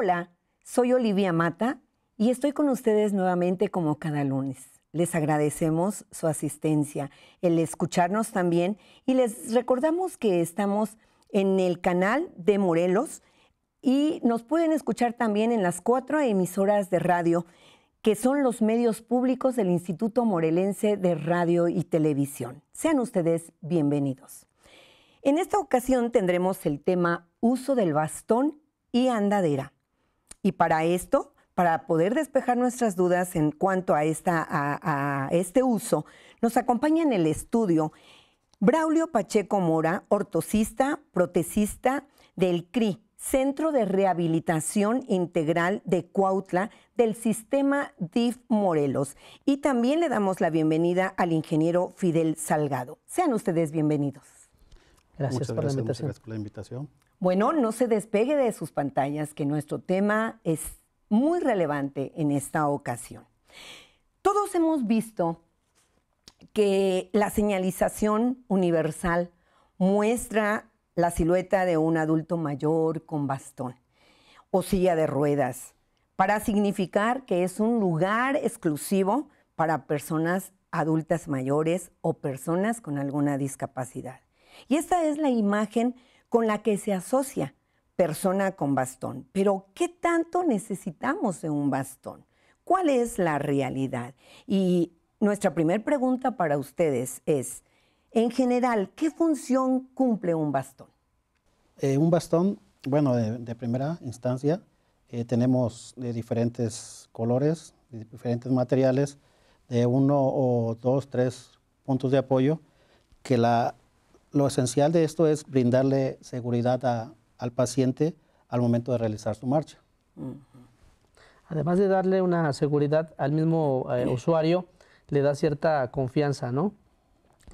Hola, soy Olivia Mata y estoy con ustedes nuevamente como cada lunes. Les agradecemos su asistencia, el escucharnos también y les recordamos que estamos en el canal de Morelos y nos pueden escuchar también en las cuatro emisoras de radio que son los medios públicos del Instituto Morelense de Radio y Televisión. Sean ustedes bienvenidos. En esta ocasión tendremos el tema uso del bastón y andadera. Y para esto, para poder despejar nuestras dudas en cuanto a, esta, a, este uso, nos acompaña en el estudio Braulio Pacheco Mora, ortocista, protecista del CRI, Centro de Rehabilitación Integral de Cuautla del sistema DIF Morelos. Y también le damos la bienvenida al ingeniero Fidel Salgado. Sean ustedes bienvenidos. Gracias Muchas por la invitación. Bueno, no se despegue de sus pantallas, que nuestro tema es muy relevante en esta ocasión. Todos hemos visto que la señalización universal muestra la silueta de un adulto mayor con bastón o silla de ruedas para significar que es un lugar exclusivo para personas adultas mayores o personas con alguna discapacidad. Y esta es la imagen con la que se asocia persona con bastón. Pero ¿qué tanto necesitamos de un bastón? ¿Cuál es la realidad? Y nuestra primera pregunta para ustedes es, en general, ¿qué función cumple un bastón? Eh, un bastón, bueno, de, primera instancia, eh, tenemos de diferentes colores, diferentes materiales, de uno o dos, tres puntos de apoyo, que la lo esencial de esto es brindarle seguridad al paciente al momento de realizar su marcha. Además de darle una seguridad al mismo eh, usuario, le da cierta confianza, ¿no?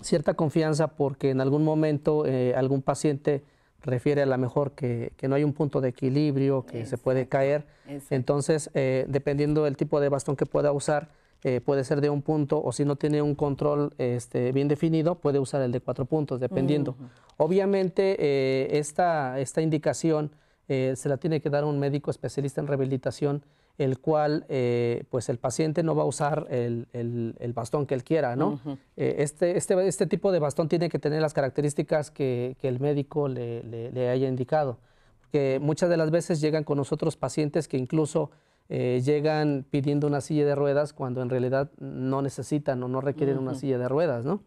Cierta confianza porque en algún momento eh, algún paciente refiere a lo mejor que, no hay un punto de equilibrio, que se puede caer. Entonces, eh, dependiendo del tipo de bastón que pueda usar, eh, puede ser de un punto o si no tiene un control este, bien definido, puede usar el de cuatro puntos, dependiendo. Obviamente, eh, esta, esta indicación eh, se la tiene que dar un médico especialista en rehabilitación, el cual, pues el paciente no va a usar el, bastón que él quiera, ¿no? este, este, este, tipo de bastón tiene que tener las características que, el médico le, haya indicado. muchas de las veces llegan con nosotros pacientes que incluso eh, llegan pidiendo una silla de ruedas cuando en realidad no necesitan o no requieren una silla de ruedas, ¿no?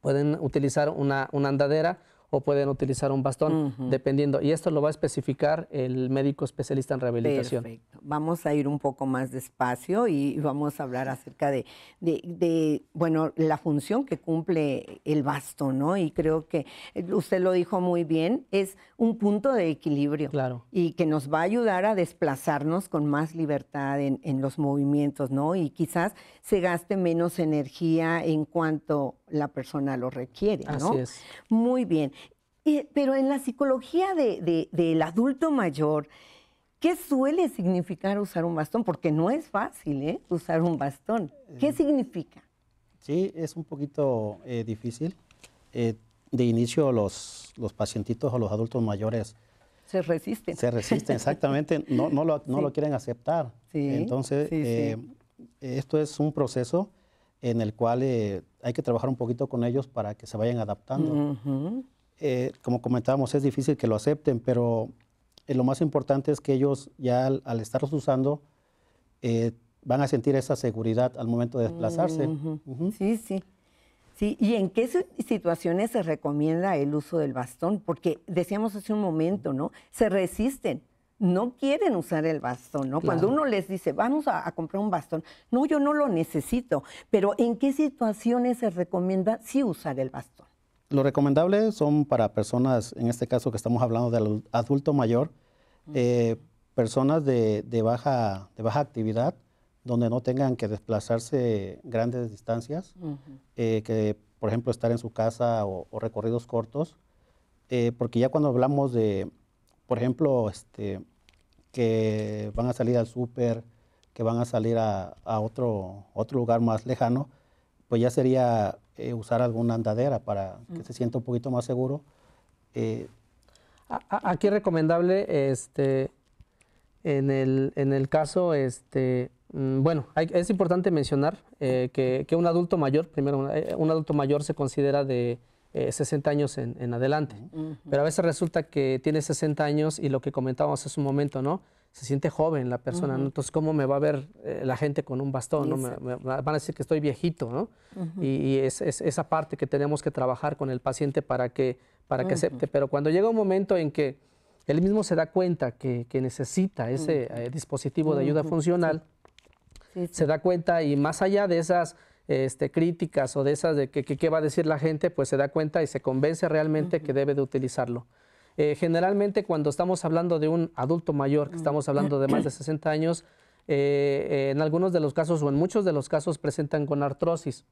Pueden utilizar una andadera o pueden utilizar un bastón, dependiendo. Y esto lo va a especificar el médico especialista en rehabilitación. Perfecto. Vamos a ir un poco más despacio y vamos a hablar acerca de, bueno, la función que cumple el bastón, ¿no? Y creo que usted lo dijo muy bien, es un punto de equilibrio. Claro. Y que nos va a ayudar a desplazarnos con más libertad en, en los movimientos, ¿no? Y quizás se gaste menos energía en cuanto la persona lo requiere, ¿no? Así es. Muy bien. Eh, pero en la psicología del adulto mayor, ¿qué suele significar usar un bastón? Porque no es fácil ¿eh? usar un bastón. ¿Qué eh, significa? Sí, es un poquito eh, difícil. de inicio los, pacientitos o los adultos mayores se resisten. Se resisten, exactamente. No, lo, quieren aceptar. Sí, Entonces, eh, esto es un proceso en el cual hay que trabajar un poquito con ellos para que se vayan adaptando. Eh, como comentábamos, es difícil que lo acepten, pero eh, lo más importante es que ellos ya al, estarlos usando eh, van a sentir esa seguridad al momento de desplazarse. Mm, sí, sí. Sí, ¿y en qué situaciones se recomienda el uso del bastón? Porque decíamos hace un momento, ¿no? Se resisten, no quieren usar el bastón, ¿no? Cuando uno les dice, vamos a, comprar un bastón, no, yo no lo necesito, pero ¿en qué situaciones se recomienda sí usar el bastón? lo recomendable son para personas, en este caso que estamos hablando del adulto mayor, eh, personas de, baja, de baja actividad, donde no tengan que desplazarse grandes distancias, eh, que por ejemplo estar en su casa o, recorridos cortos, eh, porque ya cuando hablamos de, por ejemplo, este, que van a salir al súper, que van a salir a, a, otro, otro lugar más lejano, pues ya sería eh, usar alguna andadera para que mm. se sienta un poquito más seguro. Eh, aquí es recomendable, este, en el, caso, este, mm, bueno, es importante mencionar eh, que, un adulto mayor, primero, un, adulto mayor se considera de 60 años en, adelante, pero a veces resulta que tiene 60 años y lo que comentábamos hace un momento, ¿no? se siente joven la persona, Entonces, ¿cómo me va a ver eh, la gente con un bastón? ¿no? van a decir que estoy viejito, ¿no? Y, es, esa parte que tenemos que trabajar con el paciente para que, para que acepte. Pero cuando llega un momento en que él mismo se da cuenta que, necesita ese eh, dispositivo de ayuda funcional, se da cuenta y más allá de esas... Este, críticas o de esas de que, qué va a decir la gente, pues se da cuenta y se convence realmente que debe de utilizarlo. Eh, generalmente cuando estamos hablando de un adulto mayor, que mm. estamos hablando de más de 60 años, eh, eh, en algunos de los casos o en muchos de los casos presentan con artrosis.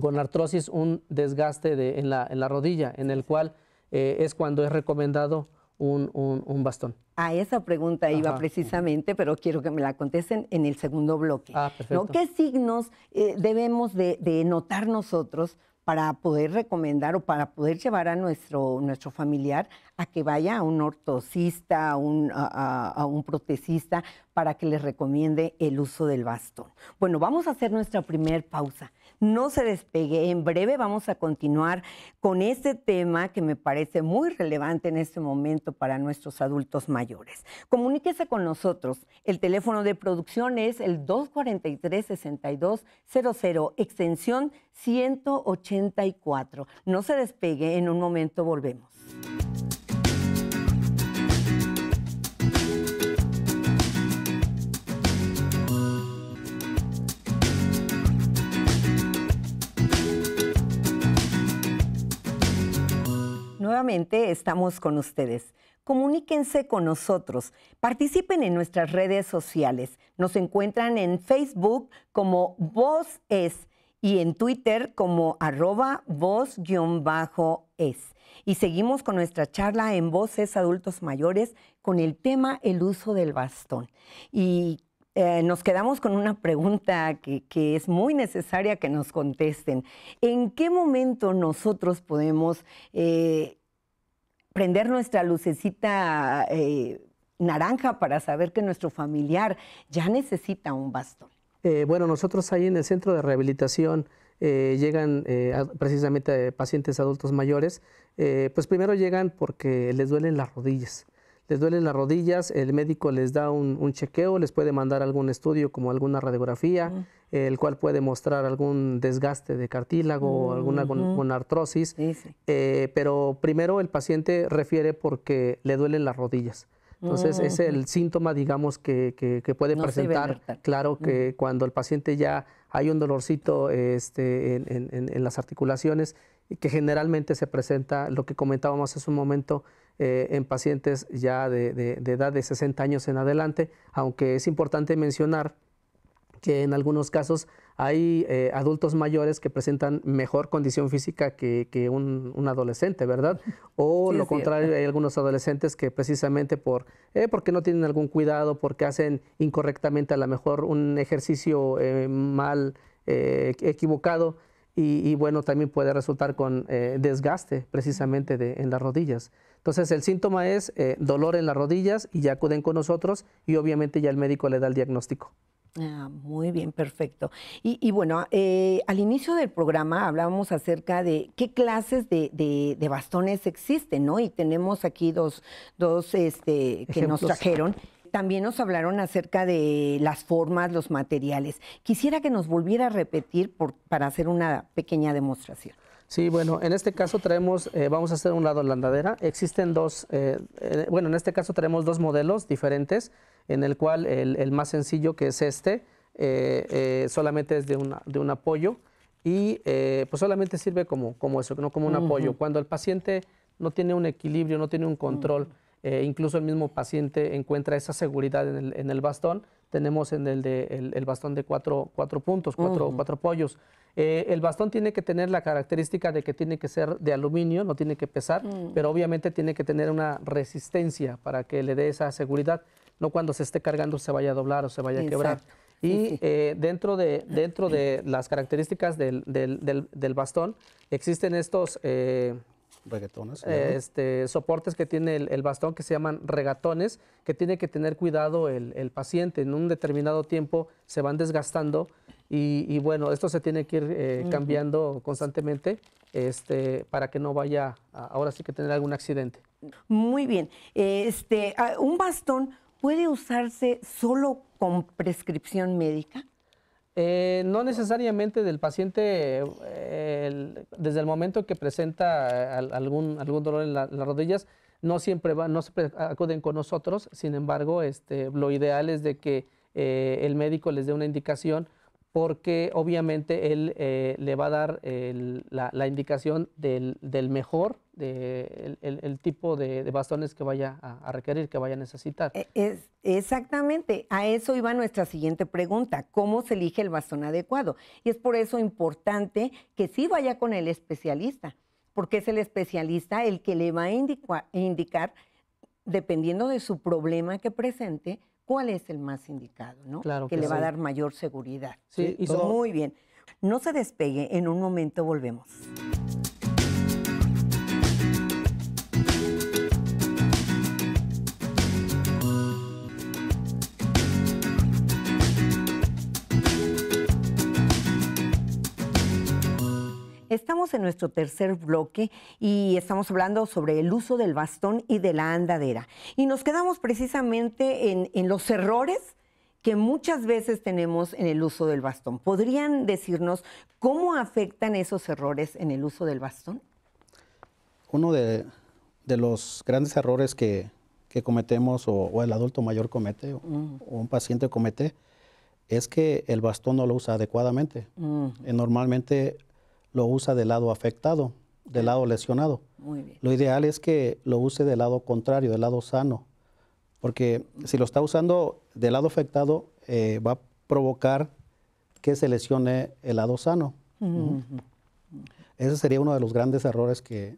Con artrosis un desgaste en, la, rodilla, en el cual es cuando es recomendado un, bastón. A esa pregunta iba precisamente, pero quiero que me la contesten en el segundo bloque. Ah, ¿Qué signos debemos de, notar nosotros para poder recomendar o para poder llevar a nuestro, nuestro familiar a que vaya a un ortosista, a un, a, protecista, para que les recomiende el uso del bastón. Bueno, vamos a hacer nuestra primera pausa. No se despegue, en breve vamos a continuar con este tema que me parece muy relevante en este momento para nuestros adultos mayores. Comuníquese con nosotros. El teléfono de producción es el 243-6200, extensión 184. No se despegue, en un momento volvemos. nuevamente estamos con ustedes. Comuníquense con nosotros, participen en nuestras redes sociales. Nos encuentran en Facebook como Voz Es y en Twitter como arroba voz-es. Y seguimos con nuestra charla en Voces Adultos Mayores con el tema el uso del bastón. Y eh, nos quedamos con una pregunta que, es muy necesaria que nos contesten. ¿En qué momento nosotros podemos eh, prender nuestra lucecita eh, naranja para saber que nuestro familiar ya necesita un bastón? Eh, bueno, nosotros ahí en el centro de rehabilitación eh, llegan precisamente pacientes adultos mayores. pues primero llegan porque les duelen las rodillas les duelen las rodillas, el médico les da un, chequeo, les puede mandar algún estudio como alguna radiografía, el cual puede mostrar algún desgaste de cartílago o alguna artrosis. Eh, pero primero el paciente refiere porque le duelen las rodillas. Entonces es el síntoma, digamos, que, puede presentar. Claro que cuando el paciente ya hay un dolorcito este, en las articulaciones que generalmente se presenta, lo que comentábamos hace un momento, eh, en pacientes ya de, edad de 60 años en adelante, aunque es importante mencionar que en algunos casos hay eh, adultos mayores que presentan mejor condición física que, un, adolescente, ¿verdad? O lo contrario, hay algunos adolescentes que precisamente por, eh, porque no tienen algún cuidado, porque hacen incorrectamente a lo mejor un ejercicio mal equivocado, y, bueno, también puede resultar con eh, desgaste precisamente en las rodillas. Entonces el síntoma es eh, dolor en las rodillas y ya acuden con nosotros y obviamente ya el médico le da el diagnóstico. Ah, muy bien, perfecto. Y, bueno, eh, al inicio del programa hablábamos acerca de qué clases de, bastones existen, ¿no? Y tenemos aquí dos, este, que nos trajeron. También nos hablaron acerca de las formas, los materiales. Quisiera que nos volviera a repetir para hacer una pequeña demostración. Sí, bueno, en este caso traemos, eh, vamos a hacer un lado la andadera. Existen dos, eh, eh, bueno, en este caso traemos dos modelos diferentes, en el cual el, más sencillo, que es este, solamente es de, un apoyo y pues solamente sirve como, eso, no como un apoyo. Cuando el paciente no tiene un equilibrio, no tiene un control, eh, incluso el mismo paciente encuentra esa seguridad en el, bastón. Tenemos en el, bastón de cuatro, puntos, cuatro, pollos. Eh, el bastón tiene que tener la característica de que tiene que ser de aluminio, no tiene que pesar, mm. pero obviamente tiene que tener una resistencia para que le dé esa seguridad, no cuando se esté cargando se vaya a doblar o se vaya a quebrar. Y eh, dentro, de, dentro de las características del, bastón existen estos regatones, eh, este, soportes que tiene el, bastón que se llaman regatones, que tiene que tener cuidado el, paciente. En un determinado tiempo se van desgastando y, bueno, esto se tiene que ir eh, cambiando constantemente este, para que no vaya ahora sí que tener algún accidente. Muy bien. Eh, este, ah, un bastón puede usarse solo con prescripción médica. Eh, no necesariamente del paciente eh, desde el momento que presenta eh, algún, algún dolor en, las rodillas, no siempre no acuden con nosotros, sin embargo, este, lo ideal es de que el médico les dé una indicación porque obviamente él eh, le va a dar la, indicación del, del mejor, de, el, tipo de, bastones que vaya a, requerir, que vaya a necesitar. E, es, exactamente, a eso iba nuestra siguiente pregunta, ¿cómo se elige el bastón adecuado? Y es por eso importante que sí vaya con el especialista, porque es el especialista el que le va a indicar, dependiendo de su problema que presente, cuál es el más indicado, ¿no? Claro que, que le va a dar mayor seguridad. Sí, pues muy bien. No se despegue, en un momento volvemos. Estamos en nuestro tercer bloque y estamos hablando sobre el uso del bastón y de la andadera. Y nos quedamos precisamente en, los errores que muchas veces tenemos en el uso del bastón. ¿Podrían decirnos cómo afectan esos errores en el uso del bastón? Uno de, los grandes errores que, cometemos o, el adulto mayor comete mm. o un paciente comete es que el bastón no lo usa adecuadamente. Mm. Eh, normalmente lo usa del lado afectado, del lado lesionado. Lo ideal es que lo use del lado contrario, del lado sano, porque si lo está usando del lado afectado, eh, va a provocar que se lesione el lado sano. Ese sería uno de los grandes errores que,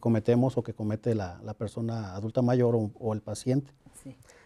cometemos o que comete la, persona adulta mayor o, el paciente.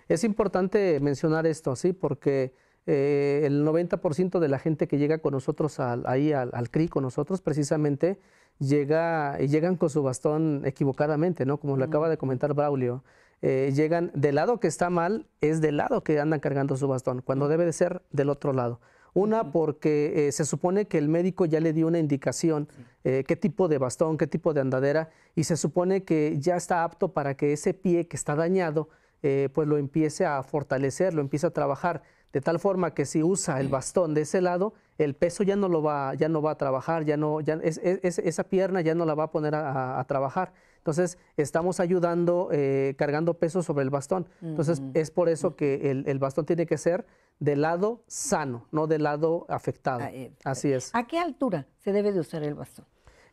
Es importante mencionar esto, sí, porque eh, el 90% de la gente que llega con nosotros al, ahí al, CRI, con nosotros precisamente, llega, llegan con su bastón equivocadamente, ¿no? Como lo acaba de comentar Braulio. Eh, llegan del lado que está mal, es del lado que andan cargando su bastón, cuando debe de ser del otro lado. Una porque eh, se supone que el médico ya le dio una indicación, qué tipo de bastón, qué tipo de andadera, y se supone que ya está apto para que ese pie que está dañado, pues lo empiece a fortalecer, lo empiece a trabajar de tal forma que si usa el bastón de ese lado, el peso ya no lo va, ya no va a trabajar, ya no, ya, esa pierna ya no la va a poner a, trabajar. Entonces, estamos ayudando, eh, cargando peso sobre el bastón. Entonces, es por eso mm. que el, bastón tiene que ser del lado sano, no del lado afectado. Ah, eh, eh, Así es. ¿A qué altura se debe de usar el bastón?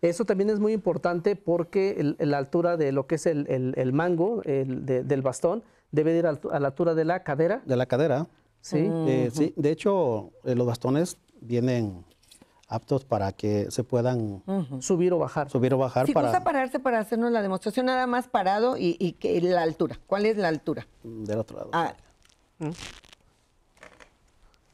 Eso también es muy importante porque la altura de lo que es el, el mango del bastón debe ir a la altura de la cadera. De la cadera. Eh, sí, de hecho, eh, los bastones vienen aptos para que se puedan subir o bajar. Subir o bajar. para... pararse para hacernos la demostración, nada más parado y, y, la altura. ¿Cuál es la altura? Del otro lado. Ah. Mm.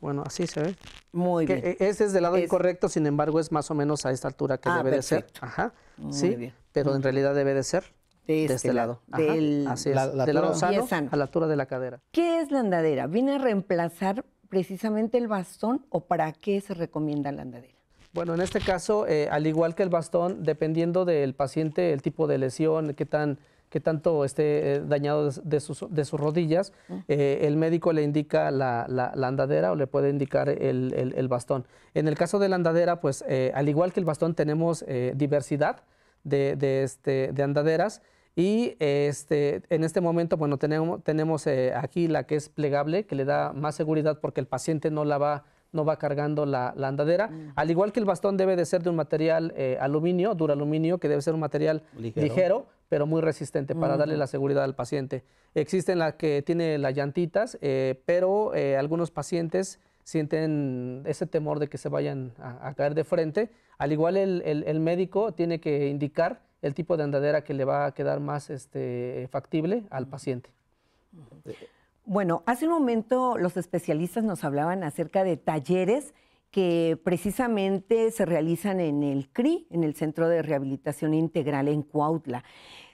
Bueno, así se ve. Muy bien. E-, ese es del lado incorrecto, sin embargo, es más o menos a esta altura que ah, debe de ser. Ajá. sí, pero en realidad debe de ser de este, lado. Así La, a la altura de la cadera. ¿Qué es la andadera? ¿Viene a reemplazar precisamente el bastón o para qué se recomienda la andadera? Bueno, en este caso, eh, al igual que el bastón, dependiendo del paciente, el tipo de lesión, qué tan tanto esté eh, dañado de sus, rodillas, eh, el médico le indica la, andadera o le puede indicar el, bastón. En el caso de la andadera, pues al igual que el bastón tenemos diversidad de este, andaderas y este, en este momento, bueno, tenemos, tenemos eh, aquí la que es plegable, que le da más seguridad porque el paciente no la va no va cargando la, andadera. Mm. Al igual que el bastón debe de ser de un material eh, aluminio, duraluminio, que debe ser un material ligero, pero muy resistente para mm. darle la seguridad al paciente. Existen las que tiene las llantitas, eh, pero eh, algunos pacientes sienten ese temor de que se vayan a, caer de frente. Al igual el, el, el médico tiene que indicar el tipo de andadera que le va a quedar más este, factible al paciente. Bueno, hace un momento los especialistas nos hablaban acerca de talleres que precisamente se realizan en el CRI, en el Centro de Rehabilitación Integral en Cuautla.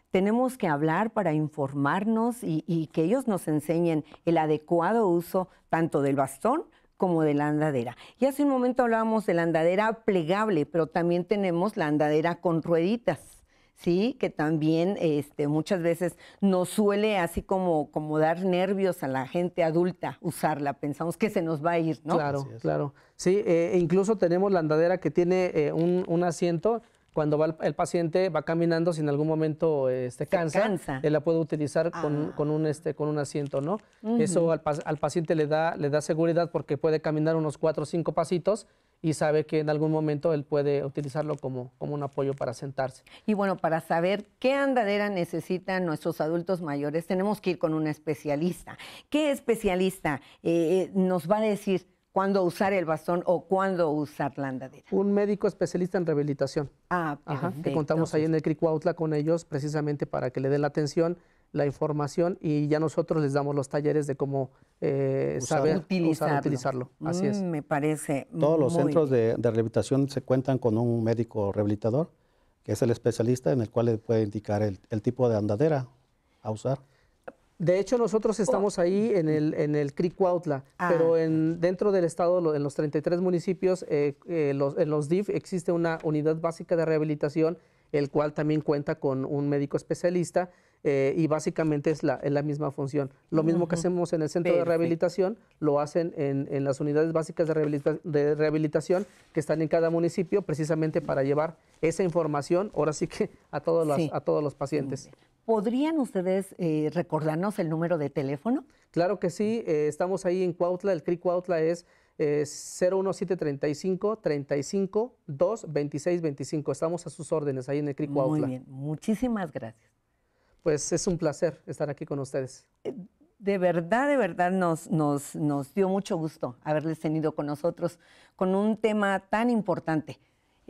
Tenemos que hablar para informarnos y, y que ellos nos enseñen el adecuado uso tanto del bastón como de la andadera. Y hace un momento hablábamos de la andadera plegable, pero también tenemos la andadera con rueditas. ¿sí? Que también este, muchas veces nos suele así como, como dar nervios a la gente adulta usarla. Pensamos que se nos va a ir, ¿no? Claro, claro. Sí, eh, incluso tenemos la andadera que tiene eh, un, un, asiento cuando va el, paciente va caminando, si en algún momento este, cansa, Él eh, la puede utilizar ah. con, un, este, con un asiento, ¿no? Eso al, al, paciente le da, le da seguridad porque puede caminar unos cuatro o cinco pasitos y sabe que en algún momento él puede utilizarlo como, como un apoyo para sentarse. Y bueno, para saber qué andadera necesitan nuestros adultos mayores, tenemos que ir con un especialista. ¿Qué especialista eh, eh, nos va a decir? cuándo usar el bastón o cuándo usar la andadera. Un médico especialista en rehabilitación. Ah, Ajá, que contamos ahí en el Cricuautla con ellos precisamente para que le den la atención, la información y ya nosotros les damos los talleres de cómo eh, saber utilizarlo. utilizarlo. Así es. Mm, me parece. Todos los centros de, rehabilitación se cuentan con un médico rehabilitador que es el especialista en el cual le puede indicar el, el tipo de andadera a usar. De hecho, nosotros oh. estamos ahí en el, en el CRIC ah. pero en, dentro del estado, en los 33 municipios, eh, eh, en los DIF existe una unidad básica de rehabilitación, el cual también cuenta con un médico especialista eh, y básicamente es la, la, misma función. Lo mismo que hacemos en el centro de rehabilitación, lo hacen en, las unidades básicas de, rehabilitación que están en cada municipio precisamente para llevar esa información, ahora sí que a todos, a todos los pacientes. ¿Podrían ustedes eh, recordarnos el número de teléfono? Claro que sí, eh, estamos ahí en Cuautla, el CRI Cuautla es eh, 01735 35 Estamos a sus órdenes ahí en el CRI Cuautla. Muy bien, muchísimas gracias. Pues es un placer estar aquí con ustedes. Eh, de verdad, de verdad nos, nos, nos dio mucho gusto haberles tenido con nosotros con un tema tan importante.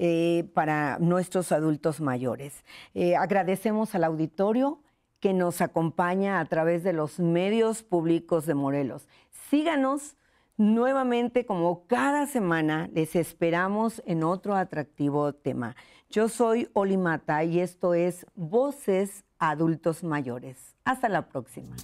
Eh, para nuestros adultos mayores. Eh, agradecemos al auditorio que nos acompaña a través de los medios públicos de Morelos. Síganos nuevamente como cada semana les esperamos en otro atractivo tema. Yo soy olimata y esto es Voces Adultos Mayores. Hasta la próxima.